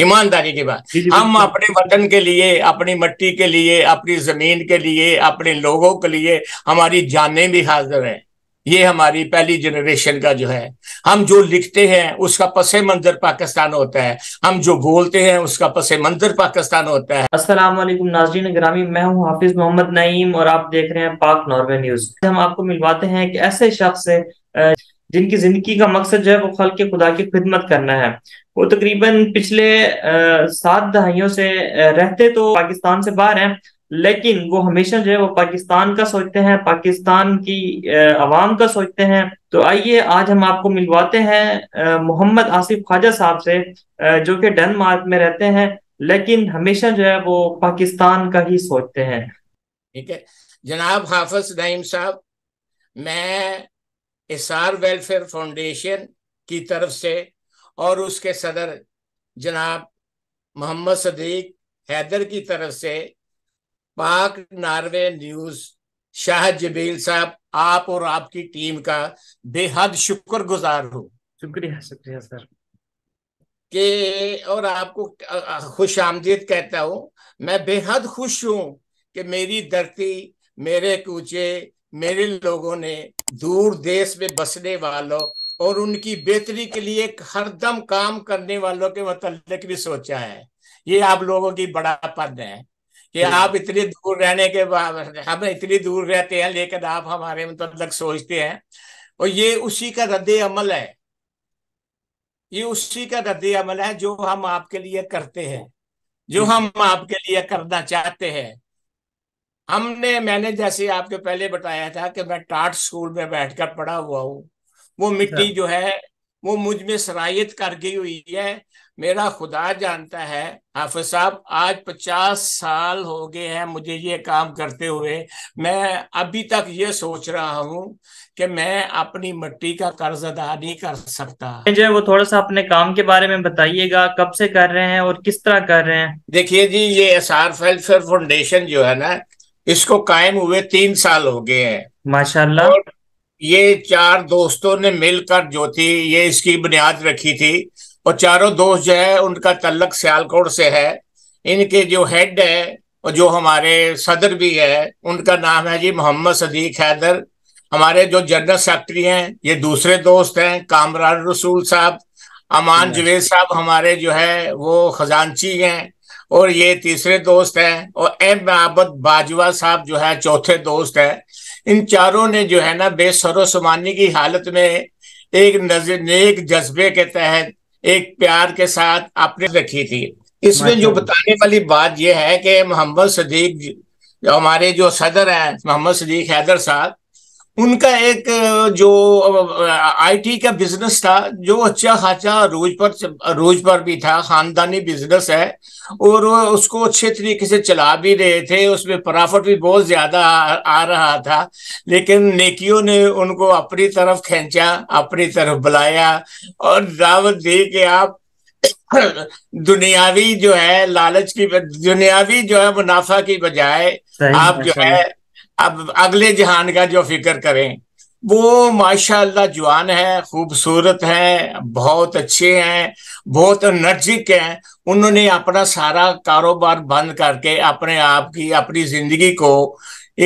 ईमानदारी की बात हम अपने वतन के लिए अपनी मट्टी के लिए अपनी जमीन के लिए अपने लोगों के लिए हमारी जानें भी हाजिर हैं ये हमारी पहली जनरेशन का जो है हम जो लिखते हैं उसका पसे मंजर पाकिस्तान होता है हम जो बोलते हैं उसका पसे मंजर पाकिस्तान होता है अस्सलाम वालेकुम नाजरीन ग्रामी मैं हूं हाफिज मोहम्मद नईम और आप देख रहे हैं पाक नॉर्वे न्यूज हम आपको मिलवाते हैं कि ऐसे शख्स जिनकी जिंदगी का मकसद जो है वो खल के खुदा की खिदमत करना है वो तकरीबन पिछले सात दहाइयों से रहते तो पाकिस्तान से बाहर हैं लेकिन वो हमेशा जो है वो पाकिस्तान का सोचते हैं पाकिस्तान की आवाम का सोचते हैं तो आइए आज हम आपको मिलवाते हैं मोहम्मद आसिफ ख्वाजा साहब से जो कि डेनमार्क में रहते हैं लेकिन हमेशा जो है वो पाकिस्तान का ही सोचते हैं ठीक है जनाब हाफज नईम साहब मैं एसआर वेलफेयर फाउंडेशन की तरफ से और उसके सदर जनाब मोहम्मद सदीक हैदर की तरफ से पाक नार्वे न्यूज शाह जबील साहब आप और आपकी टीम का बेहद शुक्र गुजार हूँ शुक्रिया शुक्रिया सर के और आपको खुश आमदीद कहता हूँ मैं बेहद खुश हूँ कि मेरी धरती मेरे कूचे मेरे लोगों ने दूर देश में बसने वालों और उनकी बेहतरी के लिए हरदम काम करने वालों के मतलब भी सोचा है ये आप लोगों की बड़ा पद है कि आप इतनी दूर रहने के बाद हम इतनी दूर रहते हैं लेकिन आप हमारे मतलब सोचते हैं और ये उसी का रद्द अमल है ये उसी का रद्द अमल है जो हम आपके लिए करते हैं जो हम आपके लिए करना चाहते हैं हमने मैंने जैसे आपके पहले बताया था कि मैं टाट स्कूल में बैठकर पढ़ा हुआ हूँ वो अच्छा। मिट्टी जो है वो मुझ में सराहियत कर गई हुई है मेरा खुदा जानता है हाफिज साहब आज पचास साल हो गए हैं मुझे ये काम करते हुए मैं अभी तक ये सोच रहा हूँ कि मैं अपनी मिट्टी का कर्ज अदा नहीं कर सकता जो है वो थोड़ा सा अपने काम के बारे में बताइएगा कब से कर रहे हैं और किस तरह कर रहे हैं देखिए जी ये एस आर फेलफेयर फाउंडेशन जो है ना इसको कायम हुए तीन साल हो गए हैं माशाल्लाह ये चार दोस्तों ने मिलकर जो थी ये इसकी बुनियाद रखी थी और चारों दोस्त जो है उनका तल्लक सियालकोट से है इनके जो हेड है और जो हमारे सदर भी है उनका नाम है जी मोहम्मद सदीक हैदर हमारे जो जनरल सेक्रेटरी हैं ये दूसरे दोस्त हैं कामरान रसूल साहब अमान जुवेद साहब हमारे जो है वो खजानची हैं और ये तीसरे दोस्त हैं और एम आबद बाजवा साहब जो है चौथे दोस्त हैं इन चारों ने जो है ना बेसरोसमानी की हालत में एक नजर नेक जज्बे के तहत एक प्यार के साथ आपने रखी थी इसमें जो बताने वाली बात यह है कि मोहम्मद सदीक हमारे जो सदर हैं मोहम्मद सदीक हैदर साहब उनका एक जो आईटी का बिजनेस था जो अच्छा खासा रोज पर रोज पर भी था खानदानी बिजनेस है और उसको अच्छे तरीके से चला भी रहे थे उसमें प्रॉफिट भी बहुत ज्यादा आ रहा था लेकिन नेकियों ने उनको अपनी तरफ खेचा अपनी तरफ बुलाया और दावत दी कि आप दुनियावी जो है लालच की दुनियावी जो है मुनाफा की बजाय आप जो है अब अगले जहान का जो फिक्र करें वो माशाल्लाह जवान है खूबसूरत है बहुत अच्छे हैं बहुत एनर्जिक हैं उन्होंने अपना सारा कारोबार बंद करके अपने आप की अपनी जिंदगी को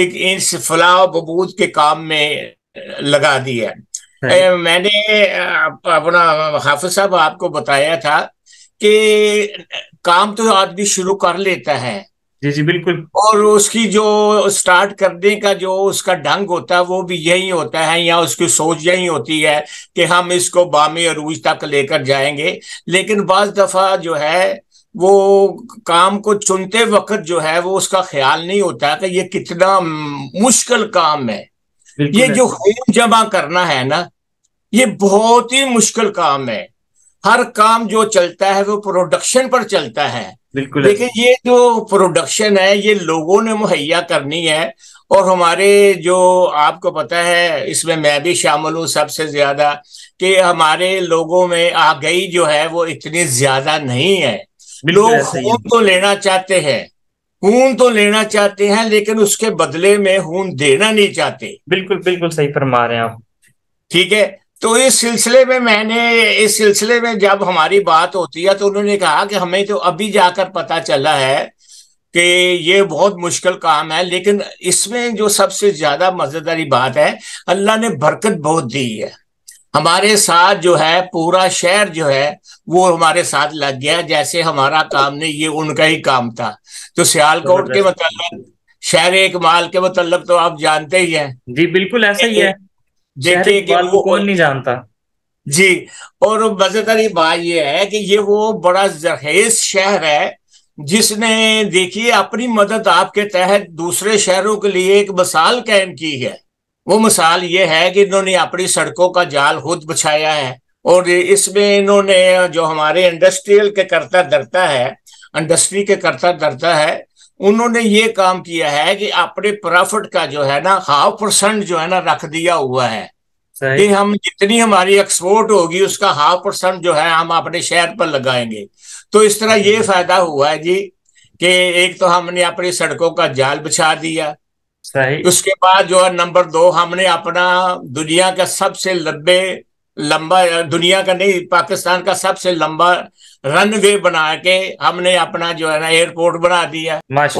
एक इस फलाह बबूद के काम में लगा दिया हाँ। ए, मैंने अपना हाफिज साहब आपको बताया था कि काम तो आदमी शुरू कर लेता है जी जी बिल्कुल और उसकी जो स्टार्ट करने का जो उसका ढंग होता है वो भी यही होता है या उसकी सोच यही होती है कि हम इसको बामी अरूज तक लेकर जाएंगे लेकिन बज दफा जो है वो काम को चुनते वक्त जो है वो उसका ख्याल नहीं होता कि ये कितना मुश्किल काम है ये जो खून जमा करना है ना ये बहुत ही मुश्किल काम है हर काम जो चलता है वो प्रोडक्शन पर चलता है लेकिन ये जो प्रोडक्शन है ये लोगों ने मुहैया करनी है और हमारे जो आपको पता है इसमें मैं भी शामिल हूँ सबसे ज्यादा कि हमारे लोगों में आगही जो है वो इतनी ज्यादा नहीं है लोग खून तो लेना चाहते हैं खून तो लेना चाहते हैं लेकिन उसके बदले में खून देना नहीं चाहते बिल्कुल बिल्कुल सही फरमा रहे हैं आप ठीक है तो इस सिलसिले में मैंने इस सिलसिले में जब हमारी बात होती है तो उन्होंने कहा कि हमें तो अभी जाकर पता चला है कि ये बहुत मुश्किल काम है लेकिन इसमें जो सबसे ज्यादा मजेदारी बात है अल्लाह ने बरकत बहुत दी है हमारे साथ जो है पूरा शहर जो है वो हमारे साथ लग गया जैसे हमारा काम नहीं ये उनका ही काम था तो सियालकोट के मतलब शहर एक माल के मतलब तो आप जानते ही हैं जी बिल्कुल ऐसा ही है देखिए कि वो कौन नहीं जानता जी और मजेदार ये बात यह है कि ये वो बड़ा जहेज शहर है जिसने देखिए अपनी मदद आपके तहत दूसरे शहरों के लिए एक मिसाल कायम की है वो मिसाल ये है कि इन्होंने अपनी सड़कों का जाल खुद बिछाया है और इसमें इन्होंने जो हमारे इंडस्ट्रियल के करता धरता है इंडस्ट्री के करता धरता है उन्होंने ये काम किया है कि अपने प्रॉफिट का जो है ना हाफ परसेंट जो है ना रख दिया हुआ है कि हम जितनी हमारी एक्सपोर्ट होगी उसका हाफ परसेंट जो है हम अपने शहर पर लगाएंगे तो इस तरह ये हम्म। फायदा हुआ है जी कि एक तो हमने अपनी सड़कों का जाल बिछा दिया सही उसके बाद जो है नंबर दो हमने अपना दुनिया का सबसे लंबे लंबा दुनिया का नहीं पाकिस्तान का सबसे लंबा रनवे बना के हमने अपना जो है ना एयरपोर्ट बना दिया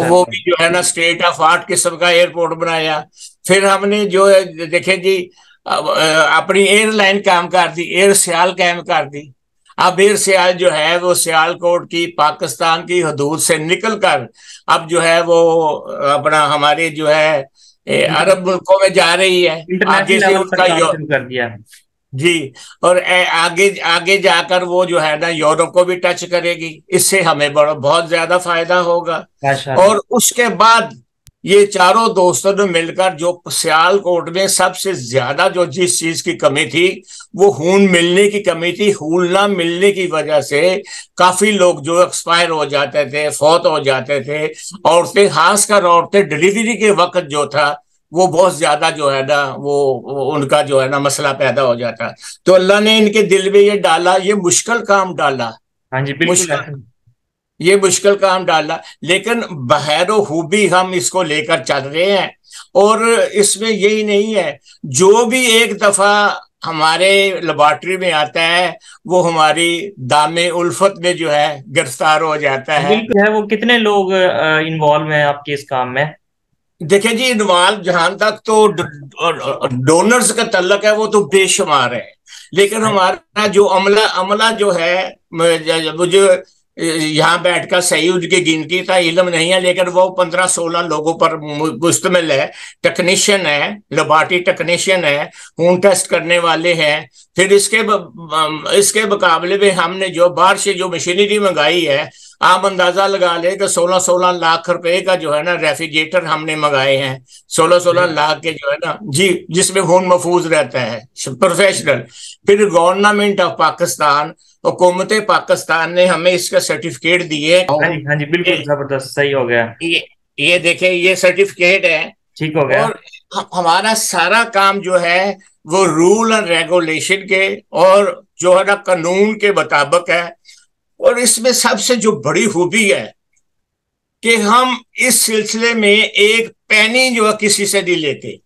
वो भी जो है ना स्टेट ऑफ आर्ट किस्म का एयरपोर्ट बनाया फिर हमने जो है देखे जी अपनी एयरलाइन काम कर दी एयर सियाल कायम कर दी अब एयर सियाल जो है वो सियालकोट की पाकिस्तान की हदूद से निकल कर अब जो है वो अपना हमारे जो है हम्म। अरब मुल्कों में जा रही है आगे से उसका कर दिया जी और आगे आगे जाकर वो जो है ना यूरोप को भी टच करेगी इससे हमें बड़ा बहुत ज्यादा फायदा होगा अच्छा। और उसके बाद ये चारों दोस्तों ने मिलकर जो सियालकोट में सबसे ज्यादा जो जिस चीज की कमी थी वो हून मिलने की कमी थी हून ना मिलने की वजह से काफी लोग जो एक्सपायर हो जाते थे फौत हो जाते थे औरतें खासकर औरतें डिलीवरी के वक्त जो था वो बहुत ज्यादा जो है ना वो उनका जो है ना मसला पैदा हो जाता है तो अल्लाह ने इनके दिल में ये डाला ये मुश्किल काम डाला हाँ जी बिल्कुल ये मुश्किल काम डाला लेकिन बहर हुबी हम इसको लेकर चल रहे हैं और इसमें यही नहीं है जो भी एक दफा हमारे लेबॉर्ट्री में आता है वो हमारी दामे उल्फत में जो है गिरफ्तार हो जाता है है वो कितने लोग इन्वॉल्व हैं आपके इस काम में देखिए जी इनवाल जहां तक तो डोनर्स का तल्लक है वो तो बेशुमार है लेकिन हाँ। हमारा जो अमला अमला जो है मुझे यहाँ बैठकर सही की गिनती का इलम नहीं है लेकिन वो पंद्रह सोलह लोगों पर मुश्तमिल है टेक्नीशियन है लेबार्टी टेक्नीशियन है खून टेस्ट करने वाले हैं फिर इसके ब, इसके मुकाबले में हमने जो बाहर से जो मशीनरी मंगाई है आप अंदाजा लगा ले कि सोलह सोलह लाख रुपए का जो है ना रेफ्रिजरेटर हमने मंगाए हैं सोलह सोलह लाख के जो है ना जी जिसमें खून महफूज रहता है प्रोफेशनल फिर गवर्नमेंट ऑफ पाकिस्तान हुकूमत पाकिस्तान ने हमें इसका सर्टिफिकेट दिए हाँ, हाँ जी बिल्कुल जबरदस्त सही हो गया ये ये देखे ये सर्टिफिकेट है ठीक हो गया और हमारा सारा काम जो है वो रूल एंड रेगुलेशन के और जो है ना कानून के मुताबिक है और इसमें सबसे जो बड़ी खूबी है कि हम इस सिलसिले में एक पैनी जो है किसी से नहीं लेते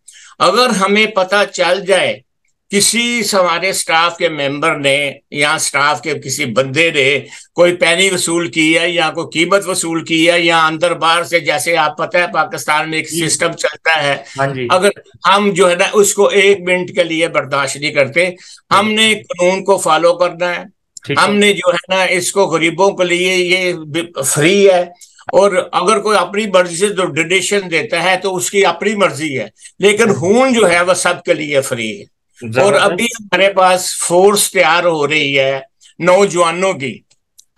अगर हमें पता चल जाए किसी हमारे स्टाफ के मेंबर ने या स्टाफ के किसी बंदे ने कोई पैनी वसूल की है या कोई कीमत वसूल की है या अंदर बाहर से जैसे आप पता है पाकिस्तान में एक सिस्टम चलता है हाँ अगर हम जो है ना उसको एक मिनट के लिए बर्दाश्त नहीं करते हमने कानून को फॉलो करना है हमने जो है ना इसको गरीबों के लिए ये फ्री है और अगर कोई अपनी मर्जी से जो डोनेशन देता है तो उसकी अपनी मर्जी है लेकिन हाँ खून जो है वह सबके लिए फ्री है और अभी हमारे पास फोर्स तैयार हो रही है नौजवानों की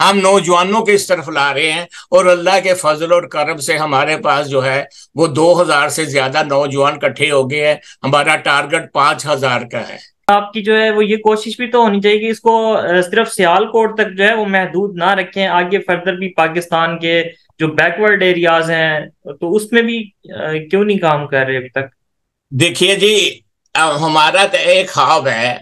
हम नौजवानों के इस तरफ ला रहे हैं और अल्लाह के फजल और करब से हमारे पास जो है वो 2000 से ज्यादा नौजवान इकट्ठे हो गए हैं हमारा टारगेट 5000 का है आपकी जो है वो ये कोशिश भी तो होनी चाहिए कि इसको सिर्फ सियालकोट तक जो है वो महदूद ना रखें आगे फर्दर भी पाकिस्तान के जो बैकवर्ड एरियाज हैं तो उसमें भी क्यों नहीं काम कर रहे अभी तक देखिए जी हमारा तो एक खाब है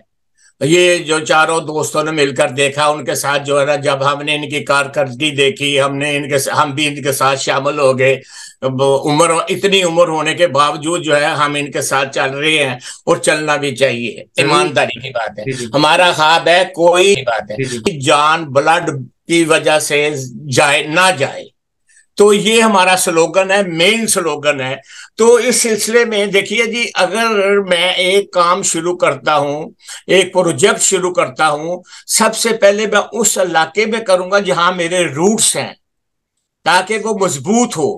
ये जो चारों दोस्तों ने मिलकर देखा उनके साथ जो है ना जब हमने इनकी कारकर्दगी देखी हमने इनके हम भी इनके साथ शामिल हो गए उम्र इतनी उम्र होने के बावजूद जो है हम इनके साथ चल रहे हैं और चलना भी चाहिए ईमानदारी की बात है हमारा ख्वाब है कोई बात है जान ब्लड की वजह से जाए ना जाए तो ये हमारा स्लोगन है मेन स्लोगन है तो इस सिलसिले में देखिए जी अगर मैं एक काम शुरू करता हूँ एक प्रोजेक्ट शुरू करता हूँ सबसे पहले मैं उस इलाके में करूंगा जहां मेरे रूट्स हैं ताकि वो मजबूत हो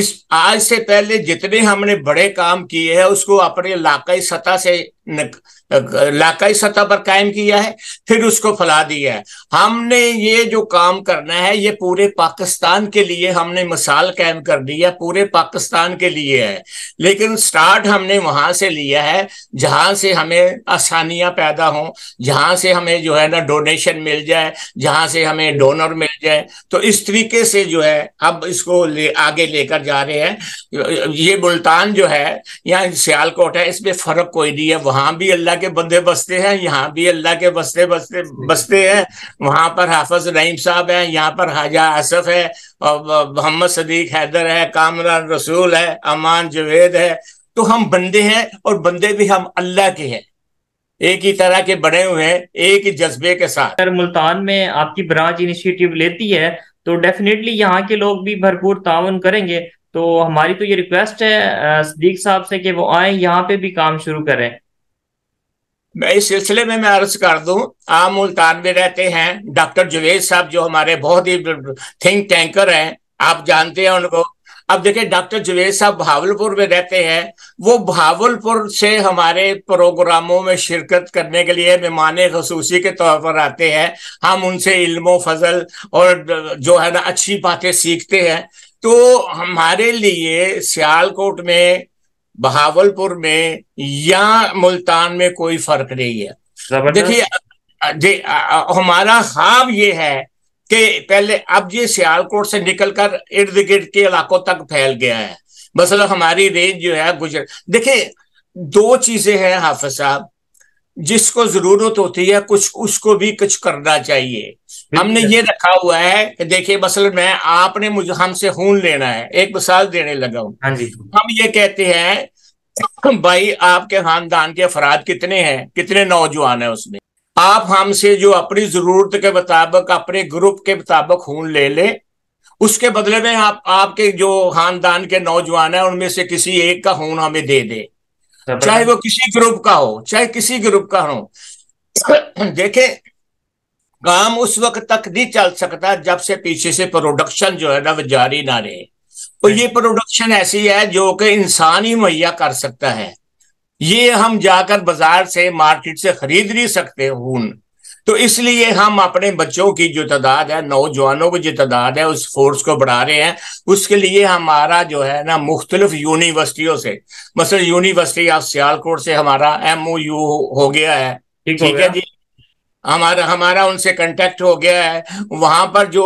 इस आज से पहले जितने हमने बड़े काम किए हैं उसको अपने इलाकाई सतह से इलाकाई सतह पर कायम किया है फिर उसको फैला दिया है हमने ये जो काम करना है ये पूरे पाकिस्तान के लिए हमने मिसाल कायम कर दी है पूरे पाकिस्तान के लिए है लेकिन स्टार्ट हमने वहां से लिया है जहां से हमें आसानियां पैदा हों जहां से हमें जो है ना डोनेशन मिल जाए जहां से हमें डोनर मिल जाए तो इस तरीके से जो है अब इसको ले, आगे लेकर जा रहे हैं ये मुल्तान जो है या सियालकोट है इसमें फर्क कोई नहीं है वहां भी अल्लाह के बंदे बसते हैं यहाँ भी अल्लाह के बसते बसते बसते हैं वहां पर हाफज रहीम साहब हैं यहाँ पर हाजा आसफ है और मोहम्मद सदीक हैदर है कामरान रसूल है अमान जवेद है तो हम बंदे हैं और बंदे भी हम अल्लाह के हैं एक ही तरह के बड़े हुए हैं एक ही जज्बे के साथ अगर मुल्तान में आपकी ब्रांच इनिशिएटिव लेती है तो डेफिनेटली यहाँ के लोग भी भरपूर ताउन करेंगे तो हमारी तो ये रिक्वेस्ट है सदीक साहब से कि वो आए यहाँ पे भी काम शुरू करें मैं इस सिलसिले में मैं अर्ज कर दूं आम मुल्तान में रहते हैं डॉक्टर जुवेद साहब जो हमारे बहुत ही थिंक टैंकर हैं आप जानते हैं उनको अब देखिए डॉक्टर जुवेद साहब भावलपुर में रहते हैं वो भावलपुर से हमारे प्रोग्रामों में शिरकत करने के लिए मेहमान खसूसी के तौर पर आते हैं हम उनसे इल्मो फजल और जो है ना अच्छी बातें सीखते हैं तो हमारे लिए सियालकोट में बहावलपुर में या मुल्तान में कोई फर्क नहीं है देखिए हमारा खाब ये है कि पहले अब ये सियालकोट से निकलकर इर्द गिर्द के इलाकों तक फैल गया है मसलन हमारी रेंज जो है गुजर देखिए दो चीजें हैं हाफिज साहब जिसको जरूरत होती है कुछ उसको भी कुछ करना चाहिए हमने ये रखा हुआ है कि देखिए मसल में आपने मुझे हमसे खून लेना है एक मिसाल देने लगा हूँ हाँ हम ये कहते हैं भाई आपके खानदान के अफराद कितने हैं कितने नौजवान है उसमें आप हमसे जो अपनी जरूरत के मुताबिक अपने ग्रुप के मुताबिक खून ले ले उसके बदले में आप आपके जो खानदान के नौजवान है उनमें से किसी एक का खून हमें दे दे चाहे वो किसी ग्रुप का हो चाहे किसी ग्रुप का हो देखे काम उस वक्त तक नहीं चल सकता जब से पीछे से प्रोडक्शन जो है ना वो जारी ना रहे और तो ये प्रोडक्शन हम्म। ऐसी है जो कि इंसान ही मुहैया कर सकता है ये हम जाकर बाजार से मार्केट से खरीद नहीं सकते हूं तो इसलिए हम अपने बच्चों की जो तादाद है नौजवानों की जो तादाद है उस फोर्स को बढ़ा रहे हैं उसके लिए हमारा जो है ना मुख्तलिफ यूनिवर्सिटियों से मसल यूनिवर्सिटी ऑफ सियालकोट से हमारा एम ओ यू हो गया है ठीक है जी हमारा हमारा उनसे कांटेक्ट हो गया है वहां पर जो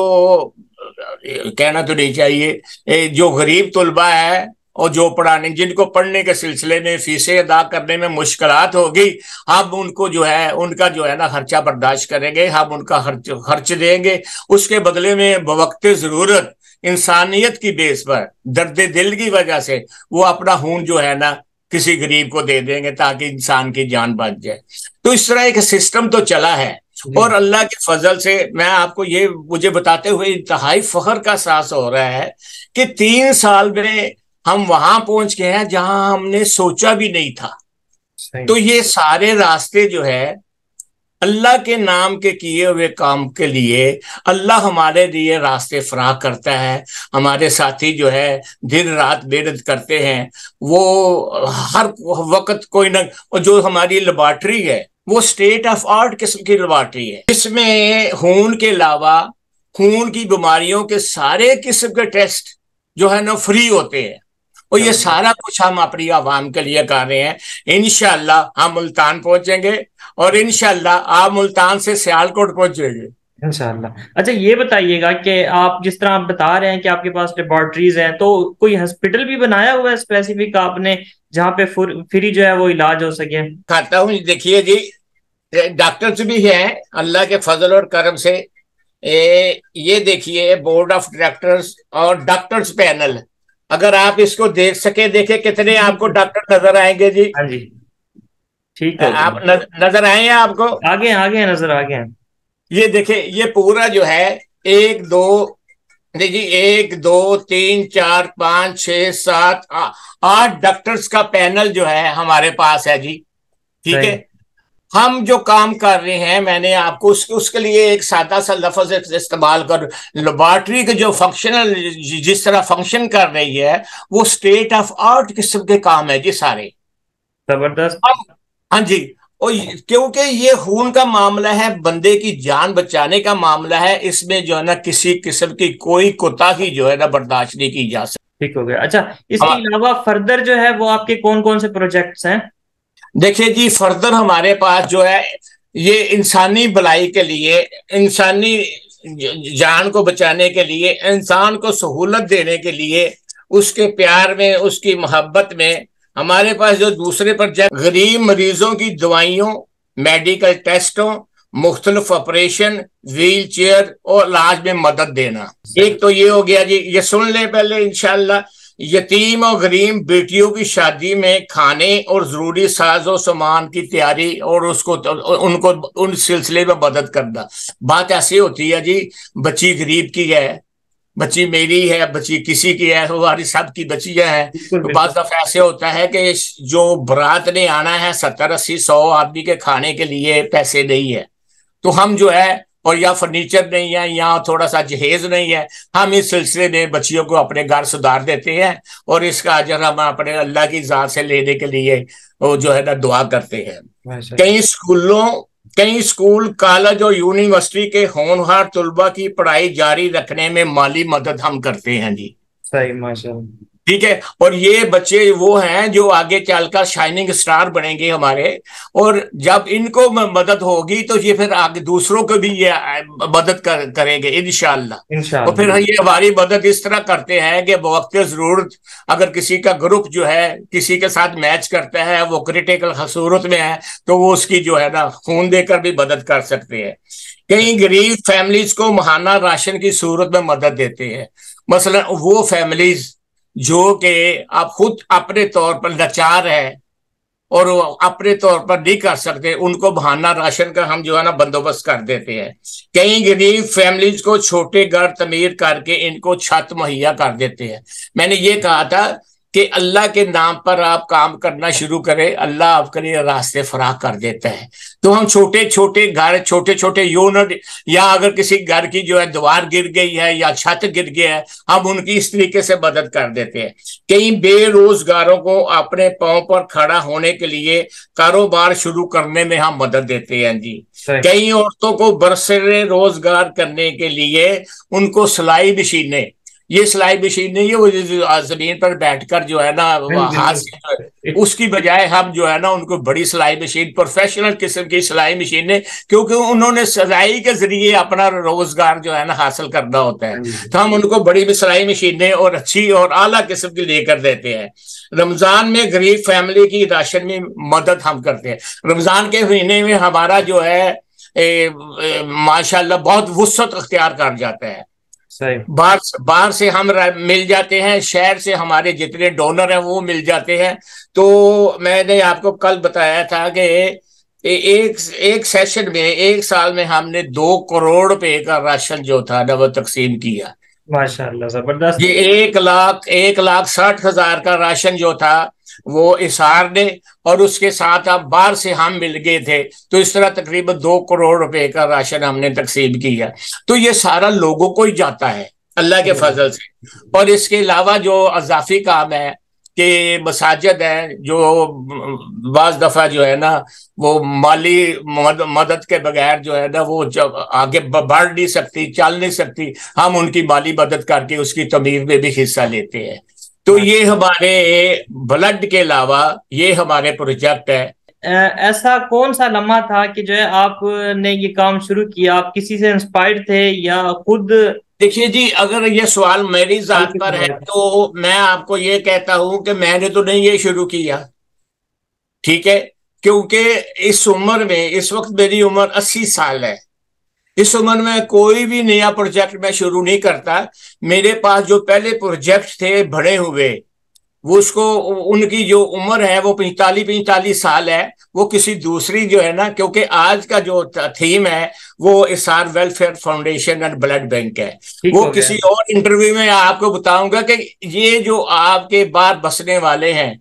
कहना तो नहीं चाहिए जो गरीब तुलबा है और जो पढ़ाने जिनको पढ़ने के सिलसिले में फीसें अदा करने में मुश्किल होगी हम उनको जो है उनका जो है ना खर्चा बर्दाश्त करेंगे हम उनका खर्च खर्च देंगे उसके बदले में बवकते जरूरत इंसानियत की बेस पर दर्द दिल की वजह से वो अपना खून जो है ना किसी गरीब को दे देंगे ताकि इंसान की जान बच जाए तो इस तरह एक सिस्टम तो चला है और अल्लाह के फजल से मैं आपको ये मुझे बताते हुए इंतहाई फखर का सास हो रहा है कि तीन साल में हम वहां पहुंच गए हैं जहां हमने सोचा भी नहीं था तो ये सारे रास्ते जो है अल्लाह के नाम के किए हुए काम के लिए अल्लाह हमारे लिए रास्ते फराह करता है हमारे साथी जो है दिन रात बेदत करते हैं वो हर वक्त कोई ना जो हमारी लेबॉर्ट्री है वो स्टेट ऑफ आर्ट किस्म की लेबॉर्ट्री है इसमें खून के अलावा खून की बीमारियों के सारे किस्म के टेस्ट जो है ना फ्री होते हैं और ये सारा कुछ हम अपनी आवाम के लिए कर रहे हैं इनशाला हम मुल्तान पहुंचेंगे और इनशाला आप मुल्तान से सियालकोट पहुंचेंगे इनशाला अच्छा ये बताइएगा कि आप जिस तरह आप बता रहे हैं कि आपके पास लेबॉर्टरीज हैं तो कोई हॉस्पिटल भी बनाया हुआ है स्पेसिफिक आपने जहाँ पे फ्री जो है वो इलाज हो सके खाता हूँ देखिए जी डॉक्टर्स भी हैं अल्लाह के फजल और करम से ए, ये देखिए बोर्ड ऑफ डायरेक्टर्स और डॉक्टर्स पैनल अगर आप इसको देख सके देखे कितने आपको डॉक्टर नजर आएंगे जी हाँ जी ठीक है आप नजर आए हैं आपको आगे आगे नजर आगे गए ये देखे ये पूरा जो है एक दो देखिए एक दो तीन चार पांच छ सात आठ डॉक्टर्स का पैनल जो है हमारे पास है जी ठीक है हम जो काम कर रहे हैं मैंने आपको उसके उसके लिए एक सादा सा लफज इस्तेमाल कर लेबॉर्ट्री के जो फंक्शनल जिस तरह फंक्शन कर रही है वो स्टेट ऑफ आर्ट किस्म के काम है जी सारे जबरदस्त हाँ जी और क्योंकि ये खून का मामला है बंदे की जान बचाने का मामला है इसमें जो है ना किसी किस्म की कोई कोताही जो है ना बर्दाश्त नहीं की जा सकती ठीक हो गया अच्छा इसके हाँ। अलावा फर्दर जो है वो आपके कौन कौन से प्रोजेक्ट्स हैं देखिए जी फर्दर हमारे पास जो है ये इंसानी भलाई के लिए इंसानी जान को बचाने के लिए इंसान को सहूलत देने के लिए उसके प्यार में उसकी मोहब्बत में हमारे पास जो दूसरे पर गरीब मरीजों की दवाइयों मेडिकल टेस्टों मुख्तलफ ऑपरेशन व्हील चेयर और इलाज में मदद देना एक तो ये हो गया जी ये सुन ले पहले इनशाला यतीम और गरीब बेटियों की शादी में खाने और जरूरी साजो सामान की तैयारी और उसको तो, उनको उन सिलसिले में मदद करना बात ऐसी होती है जी बच्ची गरीब की है बच्ची मेरी है बच्ची किसी की है हमारी सब की बच्चियां हैं तो बाद दफा ऐसे होता है कि जो बरात ने आना है सत्तर अस्सी सौ आदमी के खाने के लिए पैसे नहीं है तो हम जो है और यहाँ फर्नीचर नहीं है यहाँ थोड़ा सा जहेज नहीं है हम इस सिलसिले में बच्चियों को अपने घर सुधार देते हैं और इसका अजर हम अपने अल्लाह की जात से लेने के लिए वो जो है ना दुआ करते हैं कई स्कूलों कई स्कूल कॉलेज और यूनिवर्सिटी के होनहार तलबा की पढ़ाई जारी रखने में माली मदद हम करते हैं जी सही माशा ठीक है और ये बच्चे वो हैं जो आगे चलकर शाइनिंग स्टार बनेंगे हमारे और जब इनको मदद होगी तो ये फिर आगे दूसरों को भी ये मदद कर, करेंगे इनशाला और फिर ये हमारी मदद इस तरह करते हैं कि वक्त जरूरत अगर किसी का ग्रुप जो है किसी के साथ मैच करता है वो क्रिटिकल सूरत में है तो वो उसकी जो है ना खून देकर भी मदद कर सकते हैं कई गरीब फैमिलीज को महाना राशन की सूरत में मदद देते हैं मसलन वो फैमिलीज जो कि आप खुद अपने तौर पर लाचार है और अपने तौर पर नहीं कर सकते उनको बहाना राशन का हम जो है ना बंदोबस्त कर देते हैं कई गरीब फैमिलीज को छोटे घर तमीर करके इनको छत मुहैया कर देते हैं मैंने ये कहा था कि अल्लाह के नाम पर आप काम करना शुरू करें अल्लाह आपके लिए रास्ते फराह कर देता है तो हम छोटे छोटे घर छोटे छोटे यूनिट या अगर किसी घर की जो है दीवार गिर गई है या छत गिर गया है हम उनकी इस तरीके से मदद कर देते हैं कई बेरोजगारों को अपने पाँव पर खड़ा होने के लिए कारोबार शुरू करने में हम मदद देते हैं जी कई औरतों को बरसरे रोजगार करने के लिए उनको सिलाई मशीनें ये सिलाई मशीन नहीं है वो जमीन पर बैठकर जो है ना हाथ से उसकी बजाय हम जो है ना उनको बड़ी सिलाई मशीन प्रोफेशनल किस्म की सिलाई मशीन है क्योंकि उन्होंने सिलाई के जरिए अपना रोजगार जो है ना हासिल करना होता है तो हम उनको बड़ी सिलाई मशीनें और अच्छी और आला किस्म की लेकर देते हैं रमजान में गरीब फैमिली की राशन में मदद हम करते हैं रमजान के महीने में हमारा जो है माशाल्लाह बहुत वसत अख्तियार कर जाता है बाहर बाहर से हम मिल जाते हैं शहर से हमारे जितने डोनर हैं वो मिल जाते हैं तो मैंने आपको कल बताया था कि एक एक सेशन में एक साल में हमने दो करोड़ रुपए का राशन जो था ना वो तकसीम किया माशाल्लाह जबरदस्त ये एक लाख एक लाख साठ हजार का राशन जो था वो इशार ने और उसके साथ आप बाहर से हम मिल गए थे तो इस तरह तकरीबन दो करोड़ रुपए का राशन हमने तकसीम किया तो ये सारा लोगों को ही जाता है अल्लाह के फजल से और इसके अलावा जो अजाफी काम है कि मसाजद है जो बज दफ़ा जो है ना वो माली मद, मदद के बगैर जो है ना वो जब आगे बढ़ नहीं सकती चल नहीं सकती हम उनकी माली मदद करके उसकी तमीर में भी हिस्सा लेते हैं तो हाँ। ये हमारे ब्लड के अलावा ये हमारे प्रोजेक्ट है ऐसा कौन सा लम्हा था कि जो है आपने ये काम शुरू किया आप किसी से इंस्पायर्ड थे या खुद देखिए जी अगर ये सवाल मेरी जात पर है तो मैं आपको ये कहता हूं कि मैंने तो नहीं ये शुरू किया ठीक है क्योंकि इस उम्र में इस वक्त मेरी उम्र अस्सी साल है इस उम्र में कोई भी नया प्रोजेक्ट मैं शुरू नहीं करता मेरे पास जो पहले प्रोजेक्ट थे भरे हुए वो उसको उनकी जो उम्र है वो पैंतालीस पैंतालीस साल है वो किसी दूसरी जो है ना क्योंकि आज का जो थीम है वो Isar welfare foundation and blood bank है वो किसी और इंटरव्यू में आपको बताऊंगा कि ये जो आपके बाहर बसने वाले हैं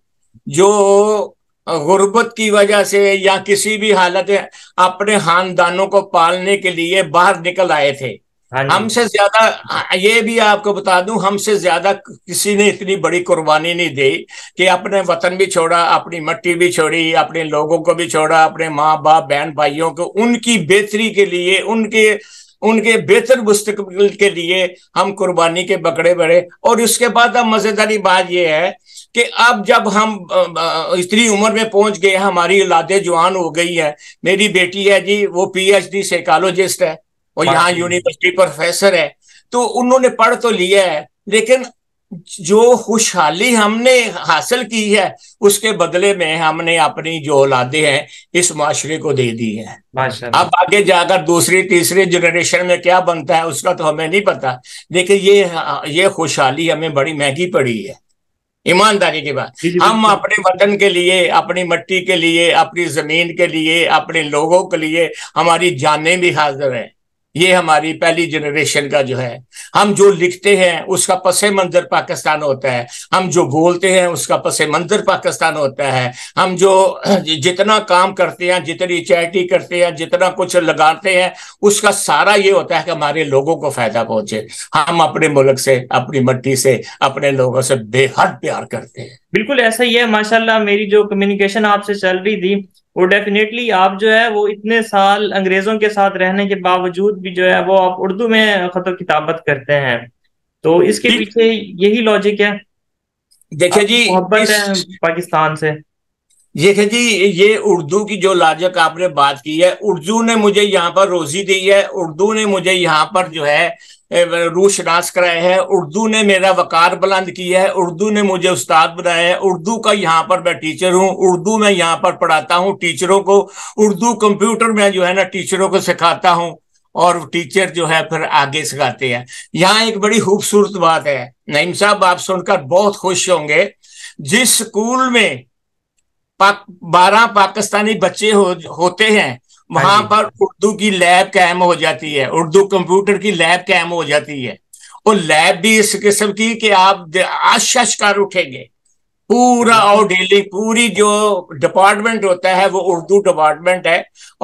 जो गुर्बत की वजह से या किसी भी हालत में अपने खानदानों को पालने के लिए बाहर निकल आए थे हाँ हमसे ज्यादा ये भी आपको बता दूं हमसे ज्यादा किसी ने इतनी बड़ी कुर्बानी नहीं दी कि अपने वतन भी छोड़ा अपनी मट्टी भी छोड़ी अपने लोगों को भी छोड़ा अपने माँ बाप बहन भाइयों को उनकी बेहतरी के लिए उनके उनके बेहतर मुस्तकबिल के लिए हम कुर्बानी के बकड़े बढ़े और उसके बाद अब मजेदारी बात यह है कि अब जब हम स्त्री उम्र में पहुंच गए हमारी औलादे जवान हो गई है मेरी बेटी है जी वो पीएचडी साइकोलॉजिस्ट है और यहाँ यूनिवर्सिटी प्रोफेसर है तो उन्होंने पढ़ तो लिया है लेकिन जो खुशहाली हमने हासिल की है उसके बदले में हमने अपनी जो औलादे हैं इस माशरे को दे दी है अब आगे जाकर दूसरी तीसरी जनरेशन में क्या बनता है उसका तो हमें नहीं पता लेकिन ये ये खुशहाली हमें बड़ी महंगी पड़ी है ईमानदारी की बात हम अपने वतन के लिए अपनी मट्टी के लिए अपनी जमीन के लिए अपने लोगों के लिए हमारी जानें भी हाजिर हैं ये हमारी पहली जनरेशन का जो है हम जो लिखते हैं उसका पसे मंजर पाकिस्तान होता है हम जो बोलते हैं उसका पसे मंजर पाकिस्तान होता है हम जो जितना काम करते हैं जितनी चैरिटी करते हैं जितना कुछ लगाते हैं उसका सारा ये होता है कि हमारे लोगों को फायदा पहुंचे हम अपने मुल्क से अपनी मट्टी से अपने लोगों से बेहद प्यार करते हैं बिल्कुल ऐसा ही है माशाला मेरी जो कम्युनिकेशन आपसे चल रही थी वो डेफिनेटली आप जो है वो इतने साल अंग्रेजों के साथ रहने के बावजूद भी जो है वो आप उर्दू में खत किताबत करते हैं तो इसके पीछे यही लॉजिक है देखिए जी मोहब्बत है पाकिस्तान से देखिए जी ये उर्दू की जो लाजक आपने बात की है उर्दू ने मुझे यहाँ पर रोजी दी है उर्दू ने मुझे यहाँ पर जो है रूश शनास कराए हैं उर्दू ने मेरा वकार बुलंद किया है उर्दू ने मुझे उस्ताद बनाया है उर्दू का यहाँ पर मैं टीचर हूँ उर्दू मैं यहाँ पर पढ़ाता हूँ टीचरों को उर्दू कंप्यूटर में जो है ना टीचरों को सिखाता हूँ और टीचर जो है फिर आगे सिखाते हैं यहाँ एक बड़ी खूबसूरत बात है नईम साहब आप सुनकर बहुत खुश होंगे जिस स्कूल में पाक, बारह पाकिस्तानी बच्चे हो, होते हैं वहां पर उर्दू की लैब कायम हो जाती है उर्दू कंप्यूटर की लैब कायम हो जाती है और लैब भी इस किस्म की कि आप आश कर उठेंगे पूरा और डेली पूरी जो डिपार्टमेंट होता है वो उर्दू डिपार्टमेंट है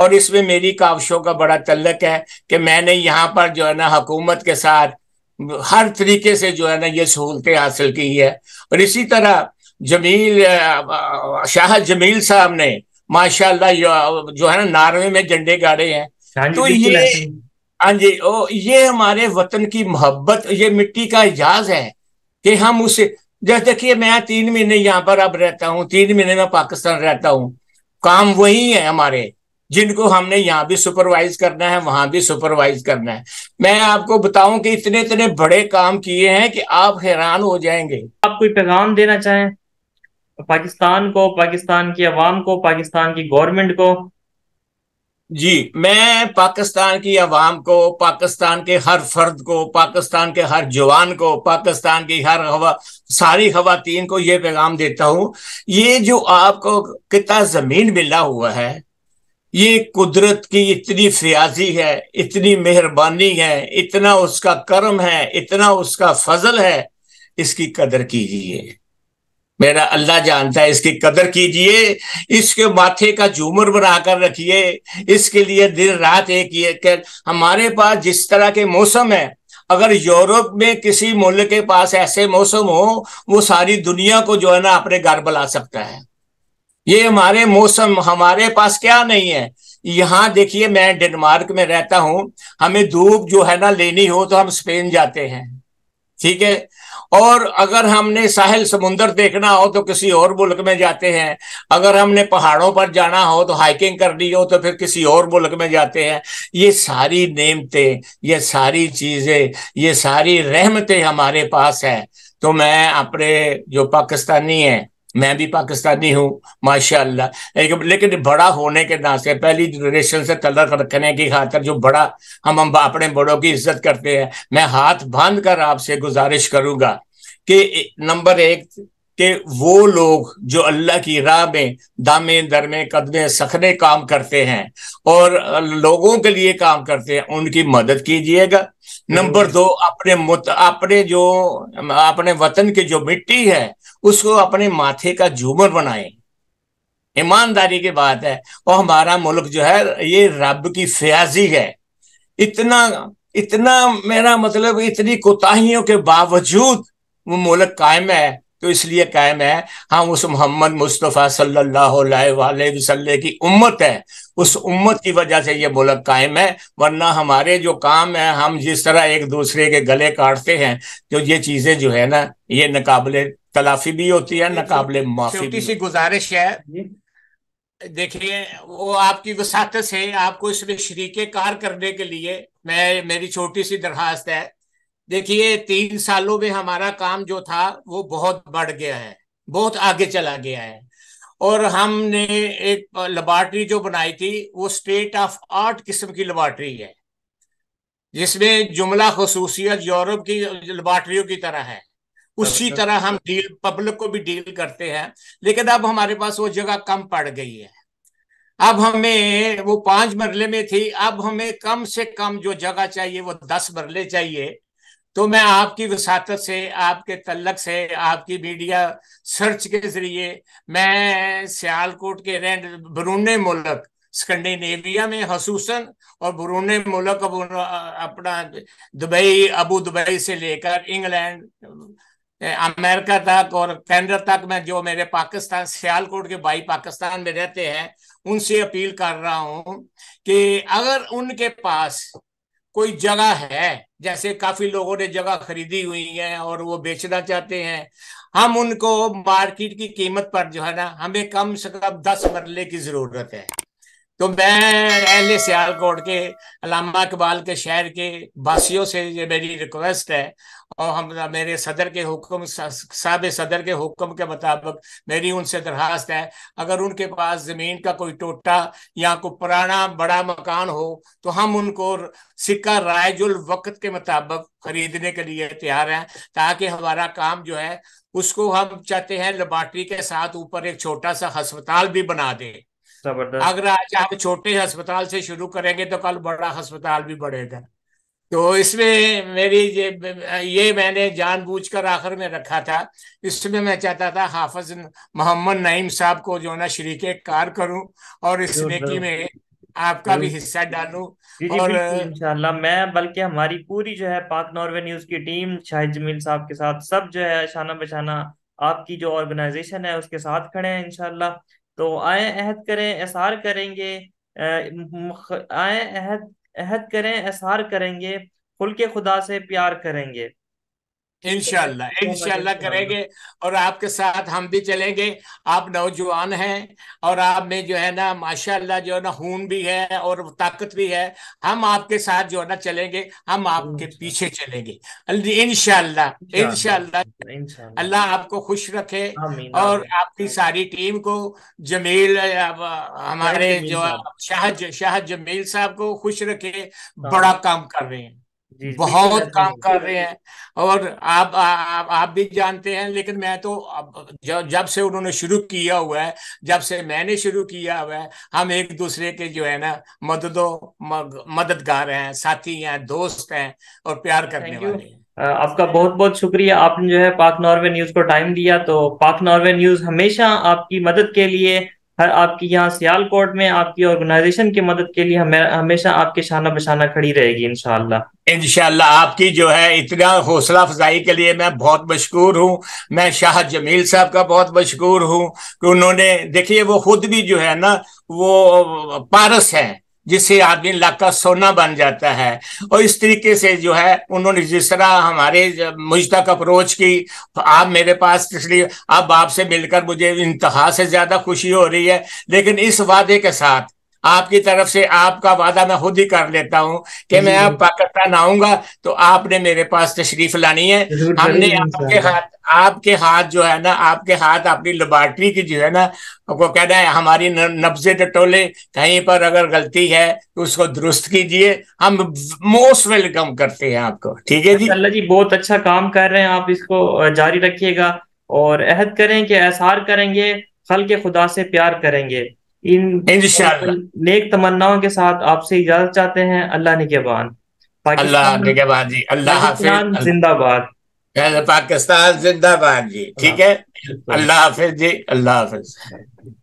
और इसमें मेरी काविशों का बड़ा तल्लक है कि मैंने यहाँ पर जो है ना हुकूमत के साथ हर तरीके से जो है ना ये सहूलतें हासिल की है और इसी तरह जमील शाह जमील साहब ने माशाल्लाह जो है ना नारवे में झंडे गाड़े हैं हाँ तो ये हाँ जी ओ ये हमारे वतन की मोहब्बत ये मिट्टी का एजाज है कि हम उसे जैसे देखिए मैं तीन महीने यहाँ पर अब रहता हूँ तीन महीने में पाकिस्तान रहता हूँ काम वही है हमारे जिनको हमने यहाँ भी सुपरवाइज करना है वहां भी सुपरवाइज करना है मैं आपको बताऊं कि इतने इतने बड़े काम किए हैं कि आप हैरान हो जाएंगे आप कोई पैगाम देना चाहें पाकिस्तान को पाकिस्तान की अवाम को पाकिस्तान की गवर्नमेंट को जी मैं पाकिस्तान की अवाम को पाकिस्तान के हर फर्द को पाकिस्तान के हर जवान को पाकिस्तान की हर हवा सारी खातन को ये पैगाम देता हूँ ये जो आपको कितना जमीन मिला हुआ है ये कुदरत की इतनी फयाजी है इतनी मेहरबानी है इतना उसका कर्म है इतना उसका फजल है इसकी कदर कीजिए मेरा अल्लाह जानता है इसकी कदर कीजिए इसके माथे का झूमर बनाकर रखिए इसके लिए दिन रात एक ये कर हमारे पास जिस तरह के मौसम है अगर यूरोप में किसी मुल्क के पास ऐसे मौसम हो वो सारी दुनिया को जो है ना अपने घर बुला सकता है ये हमारे मौसम हमारे पास क्या नहीं है यहाँ देखिए मैं डेनमार्क में रहता हूं हमें धूप जो है ना लेनी हो तो हम स्पेन जाते हैं ठीक है और अगर हमने साहिल समुंदर देखना हो तो किसी और मुल्क में जाते हैं अगर हमने पहाड़ों पर जाना हो तो हाइकिंग करनी हो तो फिर किसी और मुल्क में जाते हैं ये सारी नेमतें ये सारी चीजें ये सारी रहमतें हमारे पास है तो मैं अपने जो पाकिस्तानी हैं मैं भी पाकिस्तानी हूँ माशाल्लाह लेकिन बड़ा होने के नाते पहली जनरेशन से तलक रखने की खातर जो बड़ा हम हम अपने बड़ों की इज्जत करते हैं मैं हाथ बांध कर आपसे गुजारिश करूंगा कि नंबर एक के वो लोग जो अल्लाह की राह में दामे दरमे कदमे सखने काम करते हैं और लोगों के लिए काम करते हैं उनकी मदद कीजिएगा नंबर दो अपने अपने जो अपने वतन की जो मिट्टी है उसको अपने माथे का झूमर बनाए ईमानदारी की बात है और हमारा मुल्क जो है ये रब की फयाजी है इतना इतना मेरा मतलब इतनी कोताहियों के बावजूद वो मुल्क कायम है तो इसलिए कायम है हम हाँ, उस मोहम्मद मुस्तफ़ा सल्लल्लाहु अलैहि वसल्लम की उम्मत है उस उम्मत की वजह से ये मुल्क कायम है वरना हमारे जो काम है हम जिस तरह एक दूसरे के गले काटते हैं तो ये चीजें जो है ना ये नाकबले तलाफी भी होती है नाकबले माफी सी गुजारिश है देखिए वो आपकी वसात से आपको इसमें शरीक कार करने के लिए मैं मेरी छोटी सी दरखास्त है देखिए तीन सालों में हमारा काम जो था वो बहुत बढ़ गया है बहुत आगे चला गया है और हमने एक लेबॉर्ट्री जो बनाई थी वो स्टेट ऑफ आर्ट किस्म की लेबॉर्ट्री है जिसमें जुमला खसूसियत यूरोप की लेबॉर्ट्रियों की तरह है उसी अच्छा। तरह हम डील पब्लिक को भी डील करते हैं लेकिन अब हमारे पास वो जगह कम पड़ गई है अब हमें वो पांच मरले में थी अब हमें कम से कम जो जगह चाहिए वो दस मरले चाहिए तो मैं आपकी वसात से आपके तलक से आपकी मीडिया सर्च के जरिए मैं सियालकोट के रेंड बरूने मुल्क स्कंडिनेविया में खसूस और बरून मुल्क अपना दुबई अबू दुबई से लेकर इंग्लैंड अमेरिका तक और कैनेडा तक मैं जो मेरे पाकिस्तान सियालकोट के भाई पाकिस्तान में रहते हैं उनसे अपील कर रहा हूं कि अगर उनके पास कोई जगह है जैसे काफी लोगों ने जगह खरीदी हुई है और वो बेचना चाहते हैं हम उनको मार्केट की कीमत पर जो है ना हमें कम से कम दस मरले की जरूरत है तो मैं अहल सियालकोट के अलामा इकबाल के शहर के बासियों से ये मेरी रिक्वेस्ट है और हम मेरे सदर के हुक्म साहब सदर के हुक्म के मुताबिक मेरी उनसे दरख्वास्त है अगर उनके पास ज़मीन का कोई टोटा या कोई पुराना बड़ा मकान हो तो हम उनको सिक्का रायजुल वक्त के मुताबिक खरीदने के लिए तैयार हैं ताकि हमारा काम जो है उसको हम चाहते हैं लेबार्ट्री के साथ ऊपर एक छोटा सा हस्पताल भी बना दें अगर आज आप छोटे अस्पताल से शुरू करेंगे तो कल बड़ा अस्पताल भी बढ़ेगा तो इसमें मेरी ये, ये मैंने जानबूझकर आखिर में रखा था इसमें मैं चाहता था हाफज मोहम्मद नईम साहब को जो ना शरीक कार करूं और इस नेकी में आपका भी हिस्सा डालू और इंशाल्लाह मैं बल्कि हमारी पूरी जो है पाक नॉर्वे न्यूज की टीम शाहिद जमील साहब के साथ सब जो है शाना बशाना आपकी जो ऑर्गेनाइजेशन है उसके साथ खड़े हैं इंशाल्लाह तो आए अहद करें एसार करेंगे आए अहद अहद करें एसार करेंगे खुल के खुदा से प्यार करेंगे इनशाला इनशाला करेंगे और आपके साथ हम भी चलेंगे आप नौजवान हैं और आप में जो है ना माशाल्लाह जो है ना खून भी है और ताकत भी है हम आपके साथ जो है ना चलेंगे हम आपके पीछे चलेंगे इनशाला इनशाला अल्लाह आपको खुश रखे और आपकी सारी टीम को जमील हमारे जो शाह शाह जमील साहब को खुश रखे बड़ा काम कर रहे हैं बहुत काम कर रहे हैं और आप आ, आप भी जानते हैं लेकिन मैं तो जब जब से उन्होंने शुरू किया हुआ है जब से मैंने शुरू किया हुआ है हम एक दूसरे के जो है ना मददों मददगार हैं साथी हैं दोस्त हैं और प्यार करने वाले हैं आपका बहुत बहुत शुक्रिया आपने जो है पाक नॉर्वे न्यूज को टाइम दिया तो पाक नॉर्वे न्यूज हमेशा आपकी मदद के लिए हर आपकी यहाँ सियालकोट में आपकी ऑर्गेनाइजेशन की मदद के लिए हमेशा आपके शाना बशाना खड़ी रहेगी इनशाला इनशाला आपकी जो है इतना हौसला अफजाई के लिए मैं बहुत मशहूर हूँ मैं शाह जमील साहब का बहुत मशहूर हूँ कि उन्होंने देखिए वो खुद भी जो है ना वो पारस है जिससे आदमी लाख का सोना बन जाता है और इस तरीके से जो है उन्होंने जिस तरह हमारे मुझ तक अप्रोच की आप मेरे पास इसलिए अब आपसे मिलकर मुझे इंतहा से ज्यादा खुशी हो रही है लेकिन इस वादे के साथ आपकी तरफ से आपका वादा मैं खुद ही कर लेता हूं कि मैं अब पाकिस्तान आऊंगा तो आपने मेरे पास तशरीफ लानी है हमने आपके हाथ आपके हाथ जो है ना आपके हाथ अपनी लेबॉर्ट्री की जो है ना आपको कहना है हमारी नब्जे टटोले कहीं पर अगर गलती है तो उसको दुरुस्त कीजिए हम मोस्ट वेलकम करते हैं आपको ठीक है जी अल्लाह जी बहुत अच्छा काम कर रहे हैं आप इसको जारी रखिएगा और अहद करें कि एहसार करेंगे खल के खुदा से प्यार करेंगे इन नेक तमन्नाओं के साथ आपसे इजाजत चाहते हैं अल्लाह निगेबान अल्लाह निगेबान जी अल्लाह जिंदाबाद पाकिस्तान जिंदाबाद जी ठीक है अल्लाह हाफिज जी अल्लाह हाफिज